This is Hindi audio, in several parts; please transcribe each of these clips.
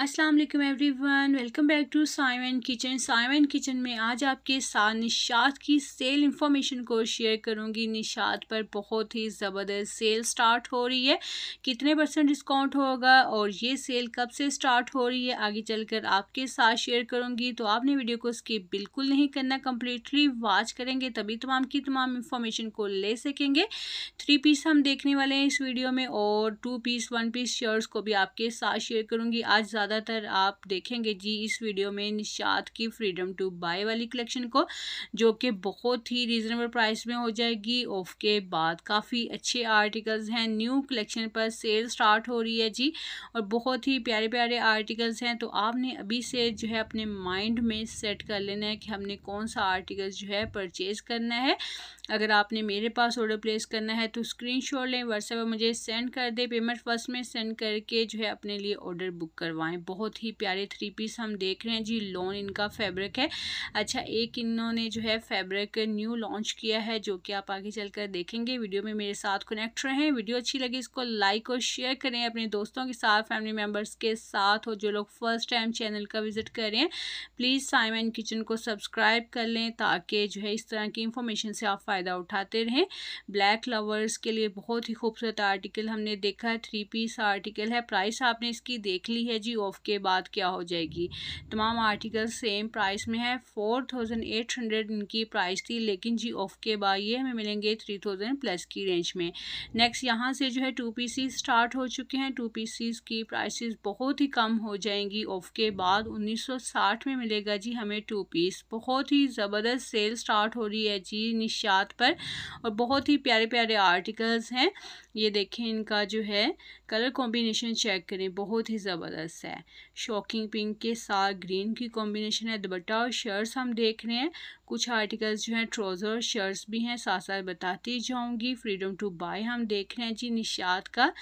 अस्सलाम वालेकुम एवरीवन वेलकम बैक टू साइवन किचन साइवन किचन में आज आपके साथ निशात की सेल इन्फॉर्मेशन को शेयर करूंगी निशात पर बहुत ही ज़बरदस्त सेल स्टार्ट हो रही है कितने परसेंट डिस्काउंट होगा और ये सेल कब से स्टार्ट हो रही है आगे चलकर आपके साथ शेयर करूंगी तो आपने वीडियो को स्किप बिल्कुल नहीं करना कम्प्लीटली वॉच करेंगे तभी तमाम की तमाम इन्फॉर्मेशन को ले सकेंगे थ्री पीस हम देखने वाले हैं इस वीडियो में और two piece one piece shirts को भी आपके साथ शेयर करूँगी आज ज़्यादा ज़्यादातर आप देखेंगे जी इस वीडियो में निशात की फ्रीडम टू बाय वाली कलेक्शन को जो कि बहुत ही रीज़नेबल प्राइस में हो जाएगी ऑफ के बाद काफ़ी अच्छे आर्टिकल्स हैं न्यू कलेक्शन पर सेल स्टार्ट हो रही है जी और बहुत ही प्यारे प्यारे आर्टिकल्स हैं तो आपने अभी से जो है अपने माइंड में सेट कर लेना है कि हमने कौन सा आर्टिकल जो है परचेज़ करना है अगर आपने मेरे पास ऑर्डर प्लेस करना है तो शॉट लें व्हाट्सएप पर मुझे सेंड कर दें पेमेंट फर्स्ट में सेंड करके जो है अपने लिए ऑर्डर बुक करवाएं बहुत ही प्यारे थ्री पीस हम देख रहे हैं जी लॉन इनका फैब्रिक है अच्छा एक इन्होंने जो है फैब्रिक न्यू लॉन्च किया है जो कि आप आगे चलकर देखेंगे वीडियो में मेरे साथ कनेक्ट रहें वीडियो अच्छी लगी इसको लाइक और शेयर करें अपने दोस्तों के साथ फैमिली मेम्बर्स के साथ और जो लोग फर्स्ट टाइम चैनल का विजिट करें प्लीज़ साइमन किचन को सब्सक्राइब कर लें ताकि जो है इस तरह की इंफॉर्मेशन से आप फायदा फ़ायदा उठाते रहें ब्लैक लवर्स के लिए बहुत ही खूबसूरत आर्टिकल हमने देखा है थ्री पीस आर्टिकल है प्राइस आपने इसकी देख ली है जी ऑफ के बाद क्या हो जाएगी तमाम आर्टिकल सेम प्राइस में है फोर थाउजेंड एट हंड्रेड इनकी प्राइस थी लेकिन जी ऑफ के बाद ये हमें मिलेंगे थ्री थाउजेंड प्लस की रेंज में नेक्स्ट यहाँ से जो है टू पीसीज स्टार्ट हो चुके हैं टू पीसीज की प्राइसेस बहुत ही कम हो जाएंगी ऑफ के बाद 1960 में मिलेगा जी हमें टू पीस बहुत ही ज़बरदस्त सेल स्टार्ट हो रही है जी निशात क्लॉथ पर और बहुत ही प्यारे प्यारे आर्टिकल्स हैं ये देखें इनका जो है कलर कॉम्बिनेशन चेक करें बहुत ही ज़बरदस्त है शॉकिंग पिंक के साथ ग्रीन की कॉम्बिनेशन है दुबट्टा और शर्ट्स हम देख रहे हैं कुछ आर्टिकल्स जो हैं ट्रोज़र शर्ट्स भी हैं साथ साथ बताती जाऊँगी फ्रीडम टू बाय हम देख रहे हैं जी निशात का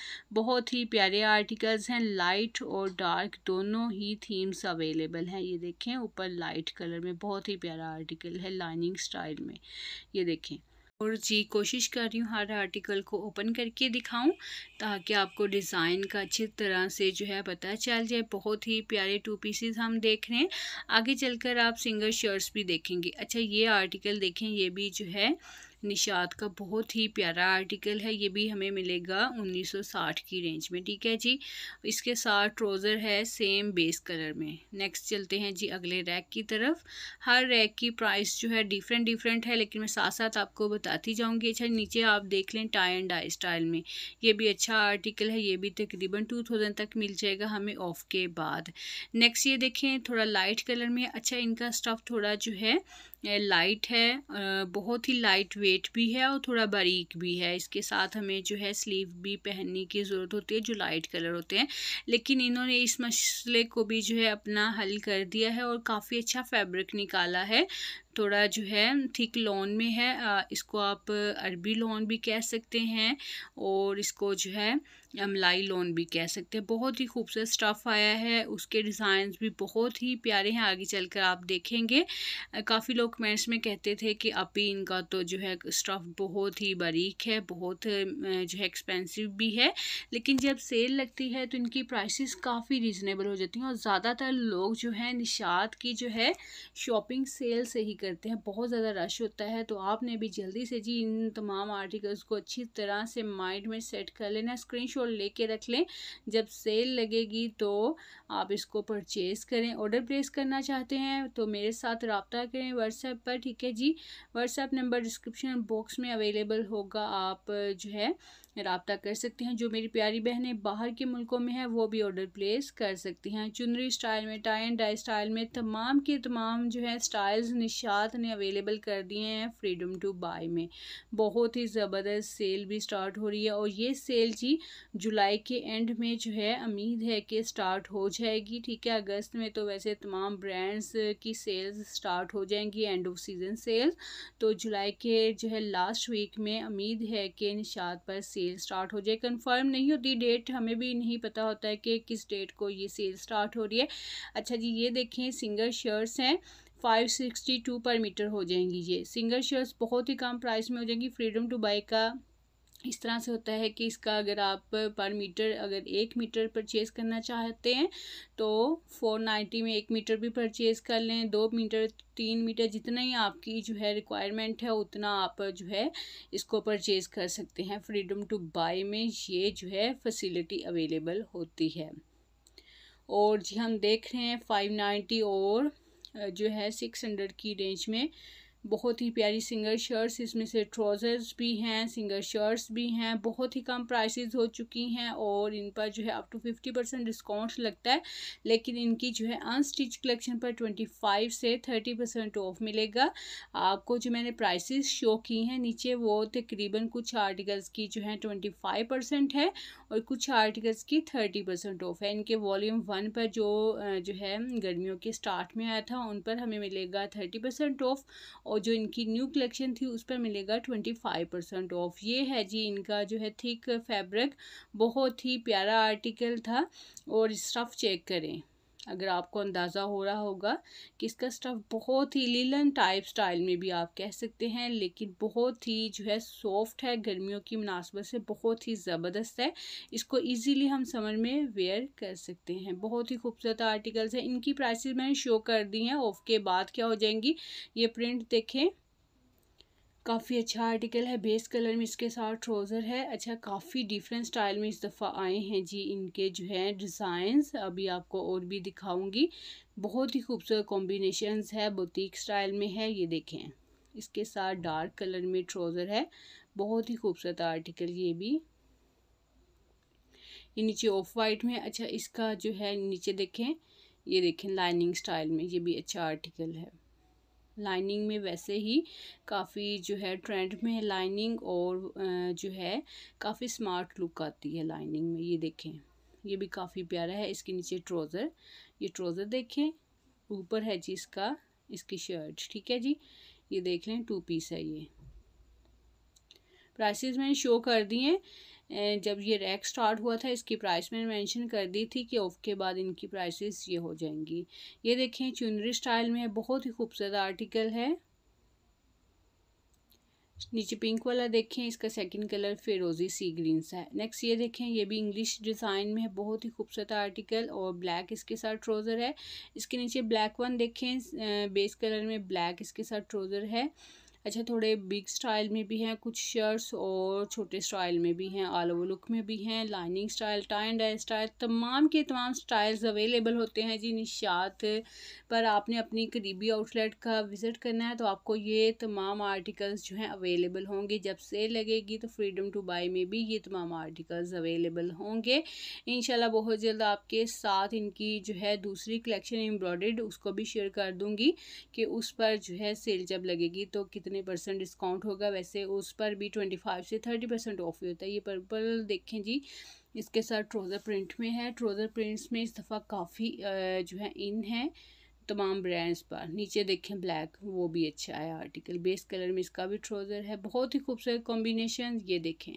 बहुत ही प्यारे आर्टिकल्स हैं लाइट और डार्क दोनों ही थीम्स अवेलेबल हैं ये देखें ऊपर लाइट कलर में बहुत ही प्यारा आर्टिकल है लाइनिंग स्टाइल में ये देखें और जी कोशिश कर रही हूँ हर आर्टिकल को ओपन करके दिखाऊं ताकि आपको डिज़ाइन का अच्छी तरह से जो है पता चल जाए बहुत ही प्यारे टू पीसेस हम देख रहे हैं आगे चलकर आप सिंगल शर्ट्स भी देखेंगे अच्छा ये आर्टिकल देखें ये भी जो है निषाद का बहुत ही प्यारा आर्टिकल है ये भी हमें मिलेगा 1960 की रेंज में ठीक है जी इसके साथ ट्रोज़र है सेम बेस कलर में नेक्स्ट चलते हैं जी अगले रैक की तरफ हर रैक की प्राइस जो है डिफरेंट डिफरेंट है लेकिन मैं साथ साथ आपको बताती जाऊँगी अच्छा नीचे आप देख लें टाई एंड डाई स्टाइल में ये भी अच्छा आर्टिकल है ये भी तकरीबन टू थाउजेंड तक मिल जाएगा हमें ऑफ के बाद नेक्स्ट ये देखें थोड़ा लाइट कलर में अच्छा इनका स्टफ़ थोड़ा जो है लाइट है बहुत ही लाइट वेट भी है और थोड़ा बारीक भी है इसके साथ हमें जो है स्लीव भी पहनने की ज़रूरत होती है जो लाइट कलर होते हैं लेकिन इन्होंने इस मसले को भी जो है अपना हल कर दिया है और काफ़ी अच्छा फैब्रिक निकाला है थोड़ा जो है थिक लॉन में है इसको आप अरबी लॉन भी कह सकते हैं और इसको जो है अमलाई लोन भी कह सकते हैं बहुत ही खूबसूरत स्टफ़ आया है उसके डिज़ाइंस भी बहुत ही प्यारे हैं आगे चलकर आप देखेंगे काफ़ी लोग कमेंट्स में कहते थे कि अपी इनका तो जो है स्टफ़ बहुत ही बारीक है बहुत जो है एक्सपेंसिव भी है लेकिन जब सेल लगती है तो इनकी प्राइसेस काफ़ी रिजनेबल हो जाती हैं और ज़्यादातर लोग जो है निशात की जो है शॉपिंग सेल से ही करते हैं बहुत ज़्यादा रश होता है तो आपने भी जल्दी से जी इन तमाम आर्टिकल्स को अच्छी तरह से माइंड में सेट कर लेना स्क्रीन लेके रख लें जब सेल लगेगी तो आप इसको परचेज़ करें ऑर्डर प्लेस करना चाहते हैं तो मेरे साथ रबता करें व्हाट्सएप पर ठीक है जी व्हाट्सएप नंबर डिस्क्रिप्शन बॉक्स में अवेलेबल होगा आप जो है रबता कर सकते हैं जो मेरी प्यारी बहनें बाहर के मुल्कों में हैं वो भी ऑर्डर प्लेस कर सकती हैं चुनरी स्टाइल में टाई एंड डाई स्टाइल में तमाम के तमाम जो है स्टाइल्स निशात ने अवेलेबल कर दिए हैं फ्रीडम टू बाय में बहुत ही ज़बरदस्त सेल भी स्टार्ट हो रही है और ये सेल जी जुलाई के एंड में जो है उम्मीद है कि स्टार्ट हो जाएगी ठीक है अगस्त में तो वैसे तमाम ब्रांड्स की सेल्स स्टार्ट हो जाएंगी एंड ऑफ सीज़न सेल्स तो जुलाई के जो है लास्ट वीक में उम्मीद है कि निशात पर सेल सेल स्टार्ट हो जाए कंफर्म नहीं होती डेट हमें भी नहीं पता होता है कि किस डेट को ये सेल स्टार्ट हो रही है अच्छा जी ये देखें सिंगल शेयर्स हैं फाइव सिक्सटी टू पर मीटर हो जाएंगी ये सिंगल शेयर्स बहुत ही कम प्राइस में हो जाएंगी फ्रीडम टू बाई का इस तरह से होता है कि इसका अगर आप पर मीटर अगर एक मीटर परचेज़ करना चाहते हैं तो फोर नाइन्टी में एक मीटर भी परचेज़ कर लें दो मीटर तीन मीटर जितना ही आपकी जो है रिक्वायरमेंट है उतना आप जो है इसको परचेज़ कर सकते हैं फ्रीडम टू बाई में ये जो है फैसिलिटी अवेलेबल होती है और जी हम देख रहे हैं फाइव नाइन्टी और जो है सिक्स हंड्रेड की रेंज में बहुत ही प्यारी सिंगर शर्ट्स इसमें से ट्राउज़र्स भी हैं सिंगर शर्ट्स भी हैं बहुत ही कम प्राइसेस हो चुकी हैं और इन पर जो है up to fifty percent discount लगता है लेकिन इनकी जो है अनस्टिच कलेक्शन पर ट्वेंटी फाइव से थर्टी परसेंट ऑफ मिलेगा आपको जो मैंने प्राइसेस शो की हैं नीचे वो तकरीबन कुछ आर्टिकल्स की जो है ट्वेंटी फाइव परसेंट है और कुछ आर्टिकल्स की थर्टी परसेंट ऑफ है इनके वॉल्यूम वन पर जो जो है गर्मियों के स्टार्ट में आया था उन पर हमें मिलेगा थर्टी परसेंट ऑफ और और जो इनकी न्यू कलेक्शन थी उस पर मिलेगा ट्वेंटी फाइव परसेंट ऑफ ये है जी इनका जो है थिक फैब्रिक बहुत ही प्यारा आर्टिकल था और स्टफ़ चेक करें अगर आपको अंदाज़ा हो रहा होगा कि इसका स्टफ़ बहुत ही लीलन टाइप स्टाइल में भी आप कह सकते हैं लेकिन बहुत ही जो है सॉफ्ट है गर्मियों की मुनासबत से बहुत ही ज़बरदस्त है इसको इजीली हम समर में वेयर कर सकते हैं बहुत ही खूबसूरत आर्टिकल्स हैं इनकी प्राइसेस मैंने शो कर दी हैं ऑफ के बाद क्या हो जाएंगी ये प्रिंट देखें काफ़ी अच्छा आर्टिकल है बेस कलर में इसके साथ ट्राउज़र है अच्छा काफ़ी डिफरेंट स्टाइल में इस दफ़ा आए हैं जी इनके जो है डिज़ाइंस अभी आपको और भी दिखाऊंगी बहुत ही खूबसूरत कॉम्बिनेशंस है बुटीक स्टाइल में है ये देखें इसके साथ डार्क कलर में ट्राउज़र है बहुत ही खूबसूरत आर्टिकल ये भी ये नीचे ऑफ वाइट में अच्छा इसका जो है नीचे देखें ये देखें लाइनिंग स्टाइल में ये भी अच्छा आर्टिकल है लाइनिंग में वैसे ही काफ़ी जो है ट्रेंड में है लाइनिंग और जो है काफ़ी स्मार्ट लुक आती है लाइनिंग में ये देखें ये भी काफ़ी प्यारा है इसके नीचे ट्रोज़र ये ट्रोज़र देखें ऊपर है जी इसका इसकी शर्ट ठीक है जी ये देख लें टू पीस है ये प्राइसेस मैंने शो कर दिए हैं जब ये रैक स्टार्ट हुआ था इसकी प्राइस मैंने मेंशन कर दी थी कि ऑफ के बाद इनकी प्राइसेस ये हो जाएंगी ये देखें चुनरी स्टाइल में बहुत ही खूबसूरत आर्टिकल है नीचे पिंक वाला देखें इसका सेकंड कलर फिरोजी सी ग्रीन सा है नेक्स्ट ये देखें ये भी इंग्लिश डिज़ाइन में है बहुत ही खूबसूरत आर्टिकल और ब्लैक इसके साथ ट्रोज़र है इसके नीचे ब्लैक वन देखें बेस कलर में ब्लैक इसके साथ ट्रोज़र है अच्छा थोड़े बिग स्टाइल में भी हैं कुछ शर्ट्स और छोटे स्टाइल में भी हैं ऑल ओवर लुक में भी हैं lining style tie and dye style तमाम के तमाम स्टाइल्स अवेलेबल होते हैं जी निशात पर आपने अपनी करीबी आउटलेट का विज़िट करना है तो आपको ये तमाम आर्टिकल्स जो हैं अवेलेबल होंगे जब सेल लगेगी तो फ्रीडम टू बाई में भी ये तमाम आर्टिकल्स अवेलेबल होंगे इन बहुत जल्द आपके साथ इनकी जो है दूसरी कलेक्शन एम्ब्रॉयड उसको भी शेयर कर दूँगी कि उस पर जो है सेल जब लगेगी तो कितने कितने परसेंट डिस्काउंट होगा वैसे उस पर भी ट्वेंटी फाइव से थर्टी परसेंट ऑफ ही होता है ये पर्पल देखें जी इसके साथ ट्रोज़र प्रिंट में है ट्रोज़र प्रिंट्स में इस दफ़ा काफ़ी जो है इन है तमाम ब्रांड्स पर नीचे देखें ब्लैक वो भी अच्छा आया आर्टिकल बेस कलर में इसका भी ट्रोज़र है बहुत ही खूबसूरत कॉम्बिनेशन ये देखें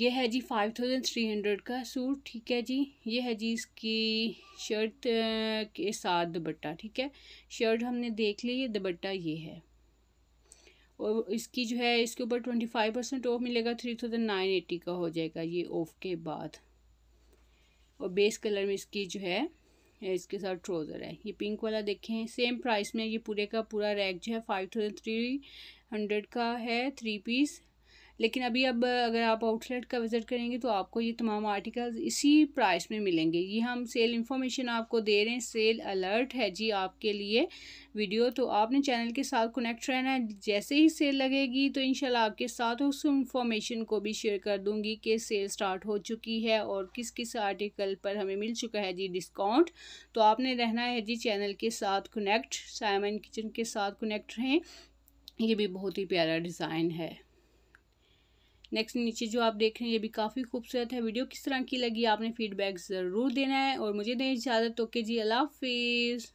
ये है जी फाइव थाउजेंड थ्री हंड्रेड का सूट ठीक है जी ये है जी इसकी शर्ट के साथ दुपट्टा ठीक है शर्ट हमने देख ली ये दुपट्टा ये है और इसकी जो है इसके ऊपर ट्वेंटी फाइव परसेंट ऑफ मिलेगा थ्री थाउजेंड नाइन एटी का हो जाएगा ये ऑफ के बाद और बेस कलर में इसकी जो है इसके साथ ट्रोज़र है ये पिंक वाला देखें सेम प्राइस में ये पूरे का पूरा रैक जो है फाइव थाउजेंड थ्री हंड्रेड का है थ्री पीस लेकिन अभी अब अगर आप आउटलेट का विज़िट करेंगे तो आपको ये तमाम आर्टिकल्स इसी प्राइस में मिलेंगे ये हम सेल इन्फॉर्मेशन आपको दे रहे हैं सेल अलर्ट है जी आपके लिए वीडियो तो आपने चैनल के साथ कनेक्ट रहना है जैसे ही सेल लगेगी तो इन आपके साथ उस इन्फॉर्मेशन को भी शेयर कर दूँगी कि सेल स्टार्ट हो चुकी है और किस किस आर्टिकल पर हमें मिल चुका है जी डिस्काउंट तो आपने रहना है जी चैनल के साथ कनेक्ट साइमन किचन के साथ कनेक्ट रहें ये भी बहुत ही प्यारा डिज़ाइन है नेक्स्ट नीचे जो आप देख रहे हैं ये भी काफ़ी खूबसूरत है वीडियो किस तरह की लगी आपने फीडबैक ज़रूर देना है और मुझे दें इजाज़त ओके जी अल्लाह हाफिज़